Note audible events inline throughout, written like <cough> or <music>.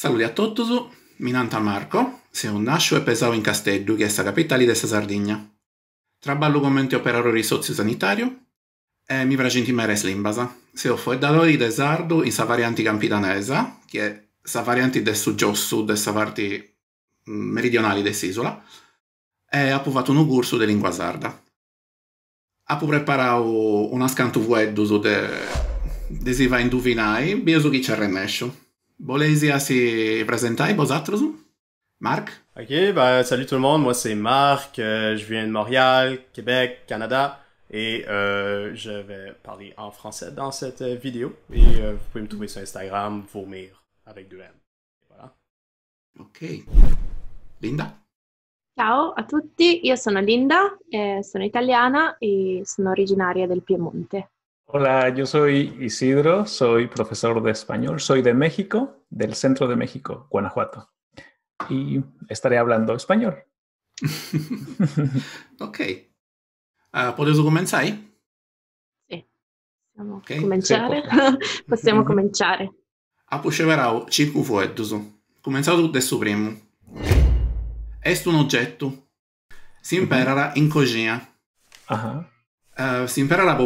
Saluti a tutti, Minanta Marco, sono nascio e pesavo in Casteddu, che è la capitale della Sardegna. Traballo come operario socio-sanitario e mi faccio in Slimbasa. Sono fuori da Sardo in sa variante campidanese, che è sa variante del sud della parte mm, meridionale dell'isola, e ho fatto un corso di lingua sarda. Ho preparato una scantuvueddu de... desiva indovinai, biesu chi c'è renescio. y à se présenter, vos Marc? Ok, bah, salut tout le monde, moi c'est Marc, euh, je viens de Montréal, Québec, Canada, et euh, je vais parler en français dans cette euh, vidéo, et vous pouvez me trouver sur Instagram, vomir, avec deux M. Voilà. Ok. Linda? Ciao a tutti, je sono Linda, eh, sono italiana e sono originaria del Piemonte. Hola, yo soy Isidro, soy profesor de español, soy de México, del centro de México, Guanajuato, y estaré hablando español. <laughs> ok. Uh, ah, ¿Podemos comenzar? Sí. a Comenzar? Ah, a pues. Possiamo cominciare. Appoggerò circa Comenzamos tutto da supremo. È un oggetto. Si impererà in cogina. Uh -huh. uh, si impererà a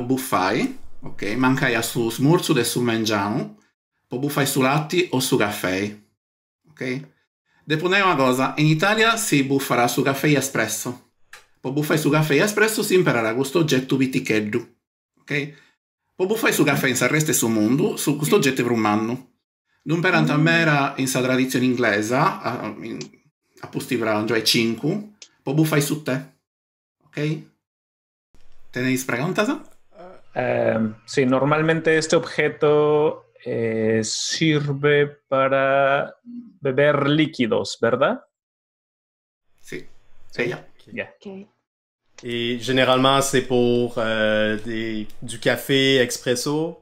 ok? Mancaia su smurzu e su mengianu, pobu fai su latti o su caffè, ok? Deponeva una cosa, in Italia si buffarà su caffè espresso. Pobu fai su caffè espresso si imparerà questo oggetto viticheddu, ok? Pobu fai su caffè in sarreste su mondo, su questo oggetto rumanno. Non per antamera mm. in sa tradizione inglese, a, posti a postivra, cioè 5, pobu fai su te, ok? Teneis preguntasa? sí, normalmente este objeto eh, sirve para beber líquidos, ¿verdad? Sí, c'est bien. Yeah. Okay. Et généralement, c'est pour eh, du café expresso.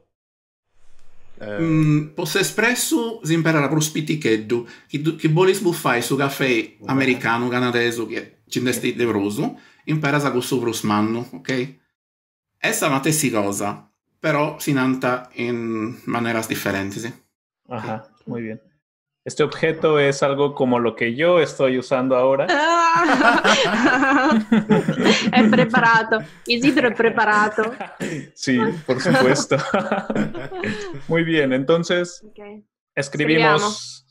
Euh... Mm, pour espresso, si impara la prospiticheddu, chi, chi vuole sbuffare su caffè americano, canadese, che ci investe devroso, impara a questo prosmanno, ok? es cosa, pero se nanta en maneras diferentes. ¿sí? Ajá, muy bien. Este objeto es algo como lo que yo estoy usando ahora. <laughs> Es preparado. Isidro es preparado. Sí, por supuesto. <laughs> Muy bien, entonces escribimos.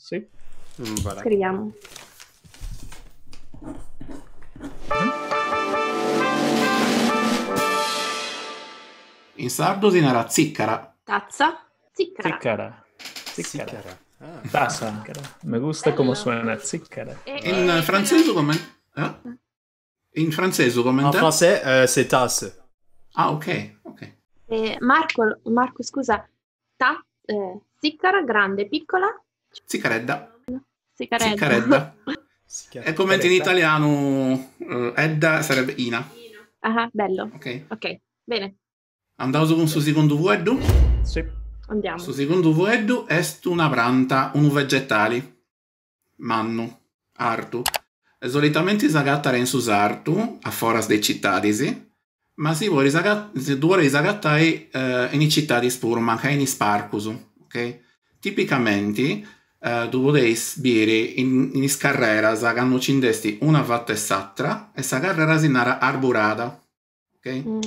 In sardo si narra ziccara. Tazza, ziccara. Ziccara. Ziccara. Ah. Tazza. Ziccara. Me gusta come suona ziccara. in eh, francese come... Eh? In francese come... In francese euh, eh, tasse. Ah, ok, ok. Eh, Marco, Marco, scusa, ta, eh, ziccara, grande, piccola? Ziccaredda. Ziccaredda. Ziccaredda. È come in italiano, eh, Edda sarebbe Ina. Ah, bello. Ok. Ok, bene. Andato con suo secondo vueddu? Sì. Andiamo. Suo secondo vueddu è una planta, un vegetale. Manno. Artu. Solitamente si agattare in susartu, a foras dei cittadisi, ma si vuole risagattare uh, eh, in città di Spurma, che è in Sparcusu, ok? Tipicamente, uh, tu potevi bere in, in scarrera, sagano cindesti una vatta e sattra, e sa carrera si narra arburada, ok? Mm.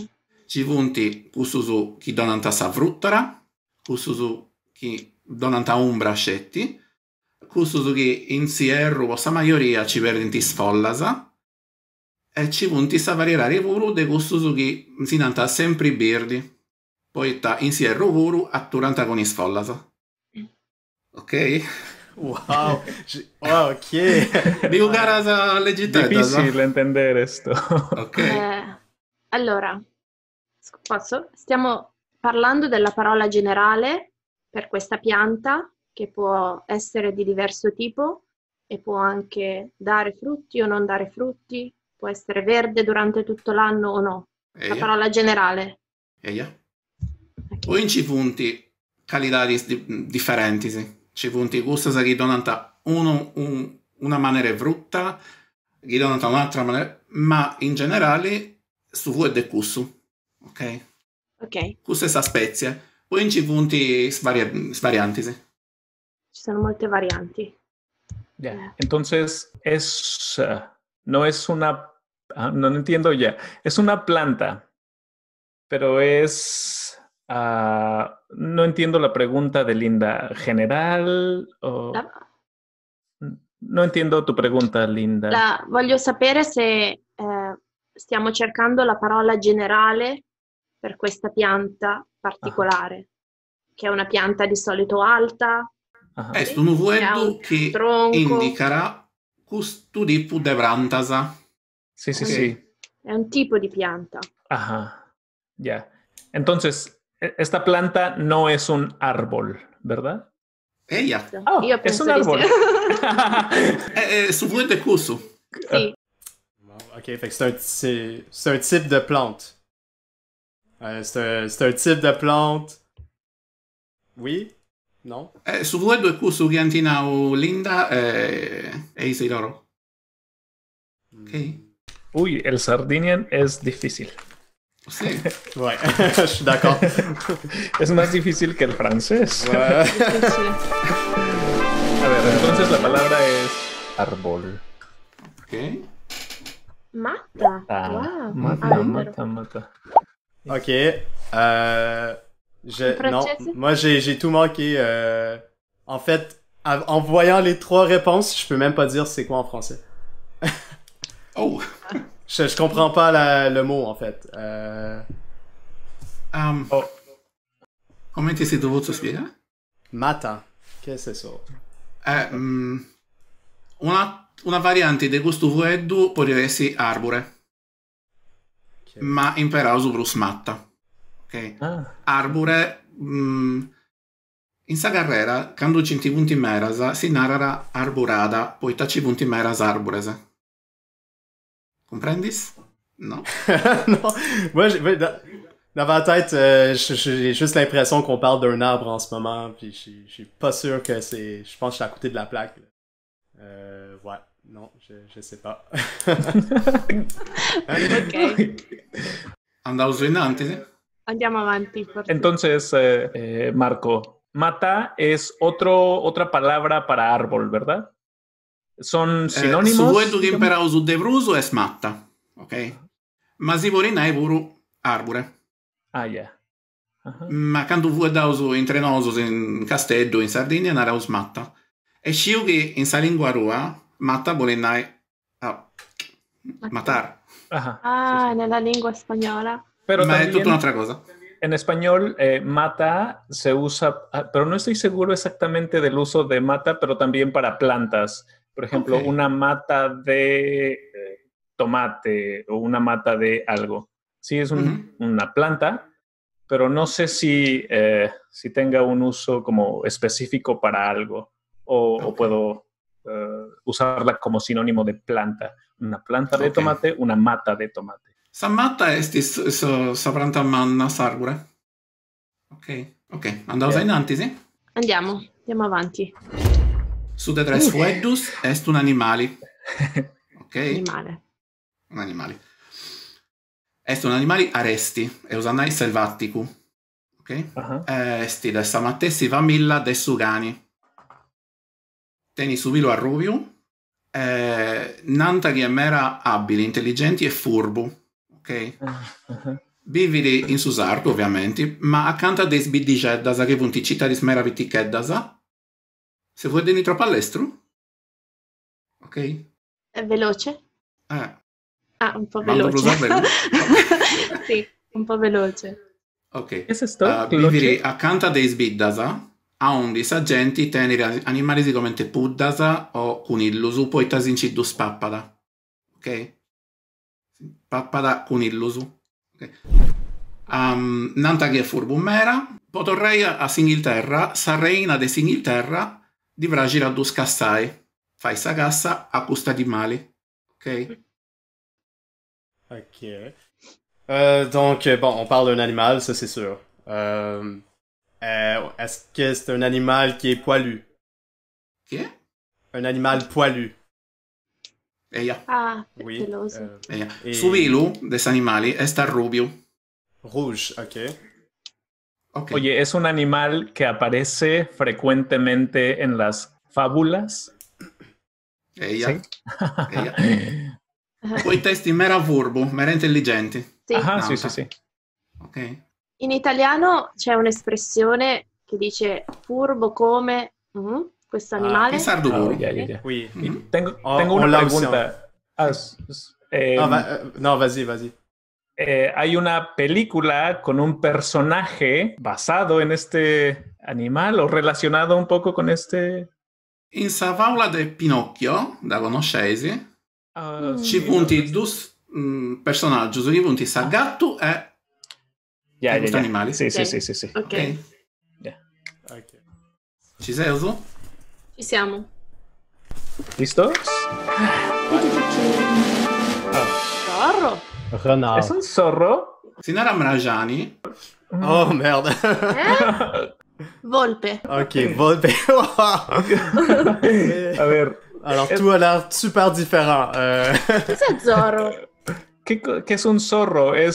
Civunti kusuzu chi donanta savruttara, kusuzu chi donanta umbra scetti, kusuzu chi in o sa maioria ci perdenti sfollasa, e ci punti savarierare vuru de kusuzu chi si sinanta sempre birdi, poi ta insierru vuru atturanta con i sfollasa. Ok? Wow, <laughs> wow, ¿qué? Digo, cara, legittima. Difícil intendere questo. Ok. Eh, allora, Posso? Stiamo parlando della parola generale per questa pianta che può essere di diverso tipo e può anche dare frutti o non dare frutti, può essere verde durante tutto l'anno o no. Eia. La parola generale. Eia. O in cipunti calità di, differenti, sì. cipunti gusto sa che donanta uno, un, una maniera frutta, che donanta un'altra maniera, ma in generale su è de gusto. Ok? Ok. Cu stessa spezie. Poi ci punti svari- svarianti, sì. Ci sono molte varianti. Yeah. Eh. Entonces, es, uh, no es una, uh, no entiendo ya, es una planta, pero es, uh, no entiendo la pregunta de Linda, general o... La... No entiendo tu pregunta, Linda. La, voglio sapere se eh, stiamo cercando la parola generale per questa pianta particolare, ah. che è una pianta di solito alta. Ah. È un uvedo che tronco. indicherà custudipu devrantasa. Sì, sì, okay. sì. È un tipo di pianta. Ajá, ah, ya. Entonces, esta planta no es un árbol, ¿verdad? Ella. Ah, oh, es un árbol. eh, eh, su de curso. Sí. ok, fait que c'est un, c'est, c'est un type de plante. ¿Es euh, c'est un, un, de planta? ¿Sí? ¿No? Eh, su voi due su o Linda Es el oro. Ok. Uy, el Sardinian es difícil. Sí. <laughs> ouais, <laughs> je suis d'accord. <laughs> es más difícil que el francés. A ver, entonces la palabra es árbol. Ok. Mata. Ah, mata, ah, mata, mata. Ok. Euh, je, non, moi j'ai tout manqué. Euh, en fait, en voyant les trois réponses, je peux même pas dire c'est quoi en français. <laughs> oh! <laughs> Je, je, comprends pas le mot en fait. Euh... Um, oh. Comment est-ce que hein? Matin. quest Mata. Che c'est ça? Eh, um, hmm, una, variante de gusto dire pourrait être arbore. Mais Imperaus brus matta. Ok? Ah. Arbure... Mh, mm, in Sagarrera, rera, canducinti punti merasa, si narrara arburada, poi taci punti meras arburese. Comprendis? Non? <laughs> non. Moi, j'ai. dans, ma tête, euh, j'ai juste l'impression qu'on parle d'un arbre en ce moment, puis je suis pas sûr que c'est... Je pense que je suis à côté de la plaque. Euh, ouais. Non, je, je sais pas. <laughs> ok. Andiamo in avanti. Andiamo avanti. Entonces, eh, eh, Marco, mata es otro, otra palabra para árbol, ¿verdad? Son eh, sinónimos. Eh, su vuoi tu dimperau su devruso es matta, ok? Ma si vorinai puru arbore. Ah, yeah. Uh-huh. Ma quando vuoi dauso in Trenoso, in Castello, in Sardegna, naraus matta. E sciu che in Salinguarua Mata Bolenai. Ah, matar. Ah, en la lengua española. Pero también, es otra cosa. En español, eh, mata se usa, ah, pero no estoy seguro exactamente del uso de mata, pero también para plantas. Por ejemplo, una mata de eh, tomate o una mata de algo. Sí, es una planta, pero no sé si, eh, si tenga un uso como específico para algo o puedo uh, usarla como sinónimo de planta. Una planta de okay. tomate, una mata de tomate. Sa mata estis so, sovrantamanna sargura. Ok, ok. Andavo yeah. avanti, sì? Andiamo, andiamo avanti. Sudetres uh. fluedus est un animali. <laughs> Ok? Animale. Un animale. Est un animale aresti, eusanai selvaticum. Ok? Uh -huh. Eh, esti de samatessi vamilla de sugani. Teni subito a Rubio. Eh, Nantaghiem era abile, intelligente e furbo. Ok? Bividi <laughs> in Susardo, ovviamente, ma accanto a dei sbidigeddasa che punti città di smeraviticheddasa, se vuoi troppo all'estero. ok? È veloce? Eh. Ah, un po' veloce. Eh, <laughs> sì, un po' veloce. Ok. Uh, eh, bividi accanto a dei sbiddasa, un i saggenti tenere animali sicuramente puddasa o cunillu, su poi tasinciddu spappada. Ok? Pappada cunillusu. Okay. Um, Nantaghi e Furbumera, potorrei a Singilterra, sa reina de Singilterra, di Vragila dus cassai. Fai sa cassa a custa di mali. Ok? Ok. Euh, donc, bon, on parle d'un animal, ça c'est sûr. Euh, Euh, ¿Es que c'est un animal que es poilu? ¿Qué? Un animal poilu. Ella. Ah, oui. Euh, Su velo de ese animal está rubio. Rouge, ok. Okay. Oye, es un animal que aparece frecuentemente en las fábulas. Ella. ¿Sí? Ella. Es testi mera furbo, mera intelligente. Ah, sí. Ajá, sí, sí, sí. Ok. In italiano c'è un'espressione che dice furbo come mm, questo ah, animale. Ah, pensar duro. Oh, yeah, yeah. Oui. Mm-hmm. Tengo, tengo una pregunta. Ah, ehm, eh, no, va, no, vas-y, vas-y. Eh, hay una película con un personaje basado en este animal o relacionado un poco con este. In Savola de Pinocchio, da Conoscesi, uh, ci punti due mm, personaggi, ci punti sa gatto e Yeah, yeah, yeah. animali? Sì, okay. sì, sì, sì, sì. Ok. okay. Yeah. okay. Ci sei, Osu? Ci siamo. Listo? Zorro? Oh, no. È un zorro? Sinara Mrajani. Oh, merda. Eh? Volpe. Ok, Volpe. <laughs> A ver. Allora, tout a l'air super différent. Euh... ¿Qué es zorro? Che è un zorro? È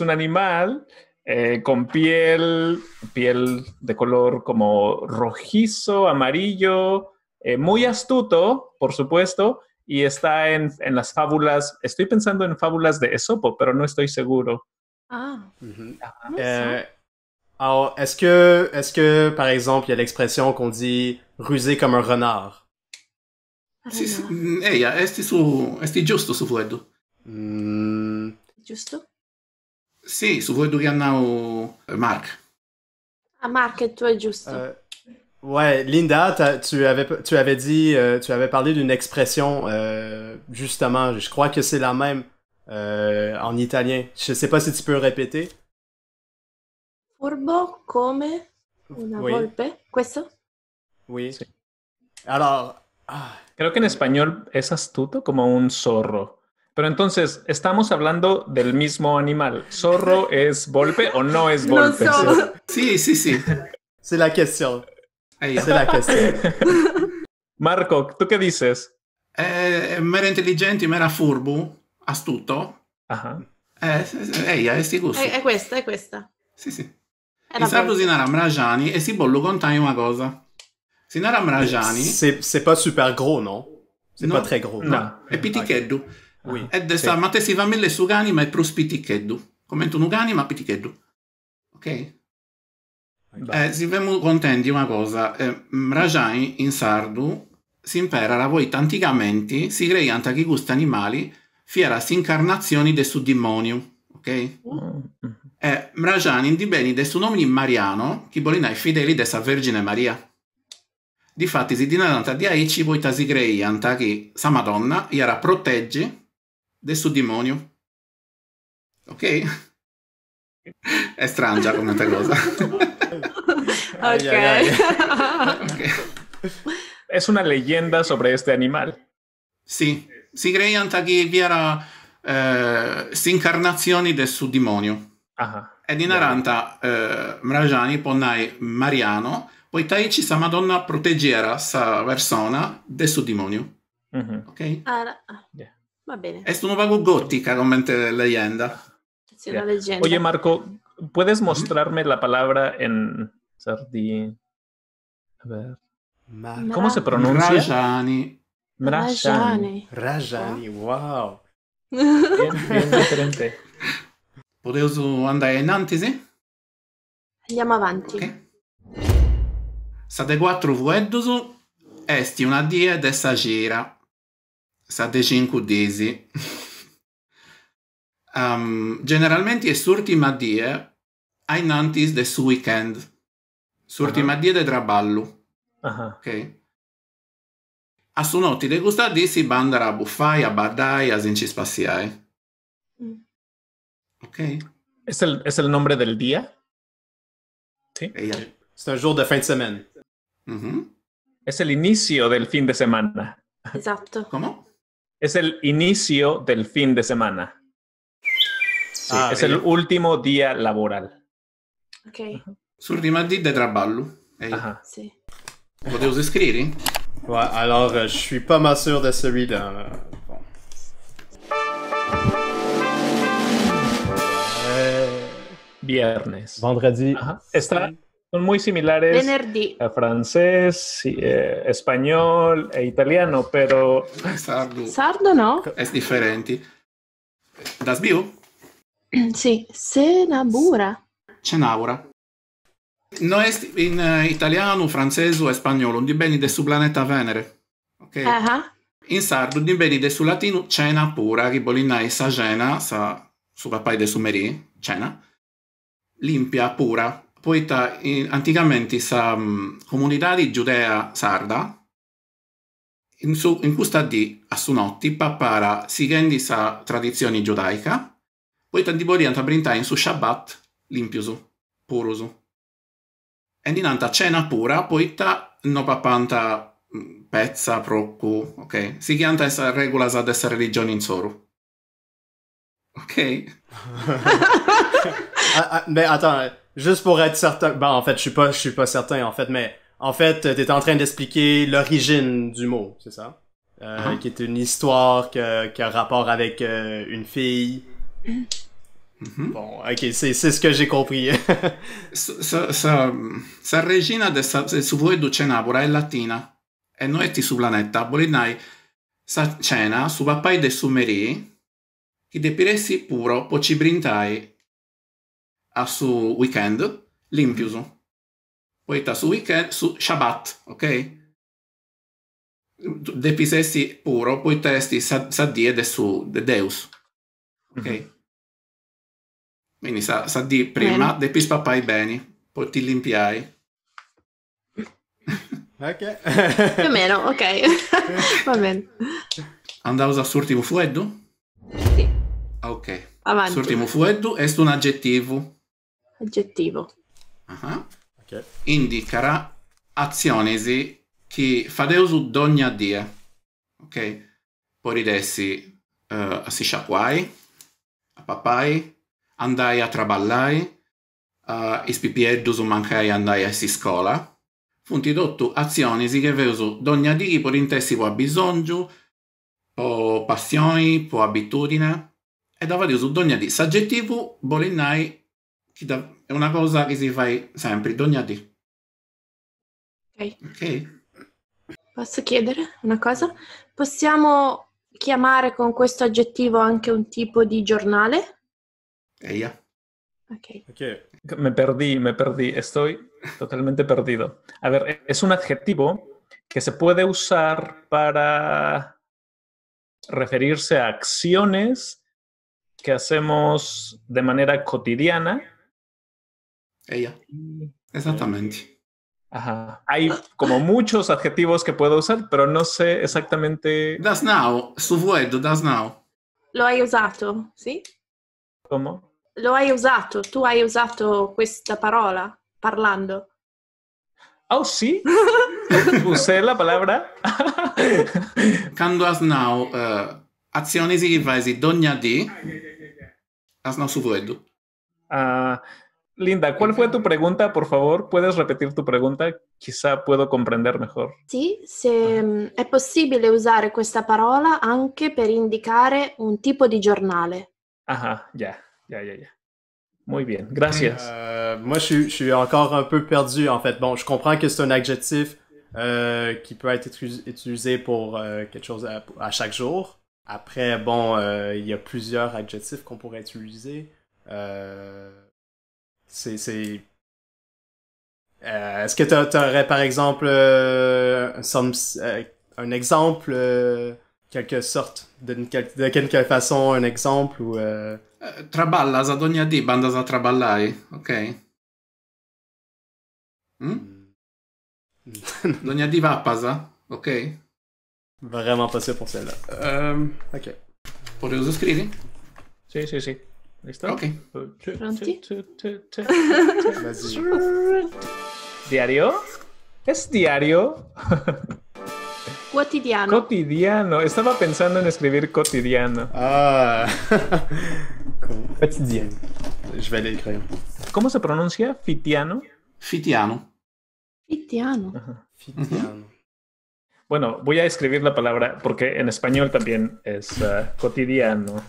un animale Eh, con piel, piel de color como rojizo, amarillo, eh, muy astuto, por supuesto, y está en, en, las fábulas, estoy pensando en fábulas de Esopo, pero no estoy seguro. Ah. Mm -hmm. ah, ah eh, que, es que, par exemple, il y a l'expression rusé comme un renard? Sí, ella, este, su, este justo su fue. Hmm. ¿Justo? Sì, su voi Duriana ou eh, Marc. Ah, Marc, toi, juste. Euh, ouais, Linda, tu avais, tu avais dit, euh, tu avais parlé d'une expression, euh, justement, je crois que c'est la même en italien. Je ne sais pas si tu peux répéter. Furbo come una volpe, questo? Oui. Alors. Ah. Creo que en español es astuto como un zorro. Pero entonces, ¿estamos hablando del mismo animal? ¿Zorro es golpe o no es golpe? No so. Sí, sí, sí. C'est la question. C'est la question. <laughs> Marco, ¿tú qué dices? Eh, mera intelligente, mera furbo, astuto. Aha. Eh, ehi, avessi gusto. È, è, questa, è questa. Sì, sì. Era I sardo si narra Rajani e si bollo contai una cosa. Si narra eh, Rajani... pas super gros, no? C'est no, pas très gros. No, no. è piticheddu. Okay. Oui. Ed è sì. mate si va mille su ganima e prus piticheddu. Commento un ganima piticheddu. Ok? Eh, si vemo contenti una cosa, eh, mm, Rajai in sardu si impera la voi tanticamente si creianta chi gusta animali fiera si incarnazioni de su demonio, ok? Mm. E eh, Mrajani in di beni de su nomini Mariano chi bolinai fideli de sa Vergine Maria. Difatti si dinanta di aici voi tasi creianta chi sa Madonna iara proteggi del suo demonio. Ok? È strana come una cosa. <laughs> ok. Ay, ay, ay. okay. <laughs> es una leyenda sobre questo animal. Sì, si creano che vi era eh, incarnazioni del suo demonio. E Ed in Aranta eh, Mrajani ponnai Mariano, poiché ci sa Madonna proteggerà sa persona del suo demonio. Mm -hmm. Ok? Ara. Yeah. Va bene. Es un nuevo gótica, realmente leyenda. Es una leyenda. Oye, Marco, ¿puedes mostrarme la palabra en sardí? A ver. Mar ¿Cómo se pronuncia? Rajani. Rajani. Rajani, wow. Bien, bien diferente. Podevo andare in avanti, sì? Andiamo avanti. Okay. Sate quattro vueddusu, esti una die de sagira. Sateci incudisi. um, <laughs> ehm, generalmente è s'ultima die ainantis de su weekend. L'ultima uh-huh. die de traballo. Uh-huh. Ok? A su notti de gustadisi bandara a buffai, a bardai, a zinci spaziai. Mm. Ok? ¿Es el, ¿Es el nombre del día? Sí. Es un giorno di fin di semana. Uh-huh. Mhm. Es el del fin de semana. Exacto. ¿Cómo? Es el inicio del fin de semana. Ah, es el último día laboral. Ok. último día de trabajo. Ajá. Sí. ¿Podéis escribir? Bueno, alors no je suis pas sûr de celui-là. Eh, viernes. Vendredi. Ajá. son muy similares Venerdì. a francés, eh, español e italiano, pero... Sardo. Sardo no? Es diferente. Das vivo? Sì, <clears throat> senabura. Cenaura. No es in eh, italiano, francese o spagnolo, di beni de su planeta Venere. Ok? Uh-huh. In sardo, di beni de su latino, cena pura, che bolina è sa cena, sa su papai de sumeri, cena. Limpia, pura, poitta eh, anticamente sa mm, comunità di Giudea sarda in, su, in custa di assunotti pappara sighendi sa tradizione giudaica poitta di borianta brinta in su Shabbat limpiusu purusu e dinanta cena pura poitta no pappanta mm, pezza proccu ok si chianta essa regola sa dessa religione in soru ok <laughs> beh attends Juste pour être certain. Bon, en fait, je suis pas, je suis pas certain, en fait, mais en fait, euh, es en train d'expliquer l'origine du mot, c'est ça? Euh, uh-huh. Qui est une histoire qui a rapport avec euh, une fille. Mm-hmm. Bon, ok, c'est ce que j'ai compris. sa, <laughs> sa, sa regina de sa, se vuoi du Et è latina e noi ti su planeta bolinai sa cena su papai de sumeri che depiresi puro poci brintai ha su weekend l'impiuso. Poeta su weekend, su Shabbat, ok? Depisesti puro, poi testi sa, sa di ed è su de Deus, ok? Mm-hmm. Quindi sa, sa di prima, Bene. depis papai beni, poi ti limpiai. Ok. <laughs> Più o meno, ok. <laughs> Va bene. Andaus a surtimu freddo? Sì. Ah, ok. Avanti. Surtimu fueddu è un aggettivo Aggettivo. Uh-huh. Okay. Indicherà azionesi che fadeusu dogna dia. Ok? Poridessi uh, a sishakwai, a papai, andai a traballai, uh, eh, ispipiedus mancai andai a siscola. Funti dottu azionesi che veusu dogna di por intessi po bisogno, po passioni, po abitudine, e davadiusu dogna di S'aggettivo bolinai è una cosa che si fa sempre, dognati. Ok. Ok. Posso chiedere una cosa? Possiamo chiamare con questo aggettivo anche un tipo di giornale? Eia. Ok. Okay. Me perdí, me perdí, estoy totalmente perdido. A ver, es un adjetivo que se puede usar para referirse a acciones que hacemos de manera cotidiana Ella. Exactamente. Eh, ajá. Hay como muchos adjetivos que puedo usar, pero no sé exactamente. Das now, su das now. Lo hai usato, ¿sí? ¿Cómo? Lo hai usato, ¿Tú hai usato esta parola parlando. Oh, sí. <laughs> Usé la palabra. Cuando has now eh, acciones y si doña di, ah, has now su Ah. Linda, ¿cuál fue tu pregunta, por favor? ¿Puedes repetir tu pregunta? Quizá puedo comprender mejor. Sí. se es mm, posible usare questa parola anche para indicar un tipo de giornale. Ah, ya, ya, ya, ya. Muy bien, gracias. Eh, moi, je, je, suis encore un peu perdu, en fait. Bon, je comprends que c'est un adjectif euh, qui peut être utilisé pour euh, quelque chose à, chaque jour. Après, bon, euh, il y a plusieurs adjectifs qu'on pourrait utiliser. C'est. c'est... Euh, est-ce que tu aurais par exemple euh, un, euh, un, exemple, euh, quelque sorte, de, de, quelque façon, un exemple ou. Euh? Traballas ad ogni dì, bandas a traballare, ok? Hmm? ogni dì va ok? Vraiment pas sûr pour celle-là. Euh... ok. Poderoso souscrire Si si si. ¿Diario? ¿Es diario? Cotidiano. Cotidiano. Estaba pensando en escribir cotidiano. Ah. cotidiano. ¿Cómo se pronuncia? ¿Fitiano? Fitiano. Fitiano. Fitiano. Bueno, voy a escribir la palabra porque en español también es ah, cotidiano.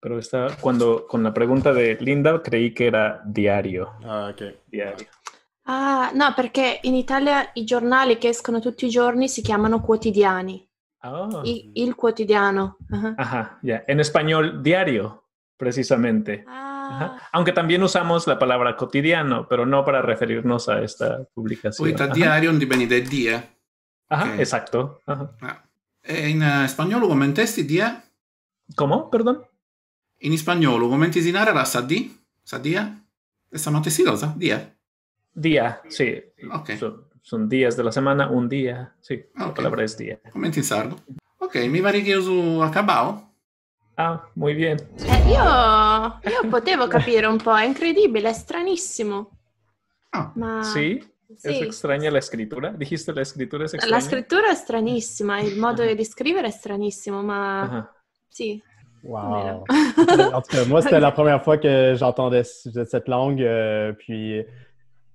Pero está, cuando con la pregunta de Linda creí que era diario. Ah, ok. Diario. Ah, no, porque en Italia los giornali que escono tutti i giorni se llaman quotidiani. Ah. Il, il quotidiano. Uh-huh. Ajá, ya. En español, diario, precisamente. Ah. Aunque también usamos la palabra cotidiano, pero no para referirnos a esta publicación. Ahorita diario depende del día. Ajá, exacto. Ajá. Ah. Eh, ¿En español comentaste día? ¿Cómo? Perdón. In spagnolo, momenti di narra sa di? Sa dia? Esta notte si cosa? Dia? Dia, sì. Ok. Sono son dias della settimana, un dia. Sì, okay. la palabra es dia. Momenti in sardo. Ok, mi pare che io su Acabao. Ah, muy bien. Eh, io, io, potevo capire un po', è incredibile, è stranissimo. Ah. Ma... Sì? Sì. strana la scrittura? Dijiste la scrittura è extraña? La scrittura è stranissima, il modo di scrivere è stranissimo, ma uh-huh. sì, Wow! en tout cas, moi, c'était la première fois que j'entendais cette langue. Euh, puis,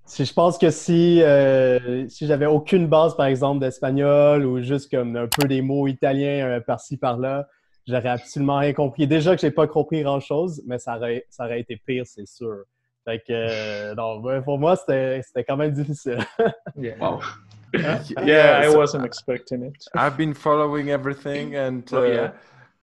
si je pense que si, euh, si j'avais aucune base, par exemple, d'espagnol ou juste comme un peu des mots italiens euh, par-ci, par-là, j'aurais absolument rien compris. Déjà que j'ai pas compris grand-chose, mais ça aurait, ça aurait été pire, c'est sûr. Fait non, pour moi, c'était quand même difficile. yeah. <laughs> Hein? yeah, I wasn't expecting it. I've been following everything and... Oh, uh,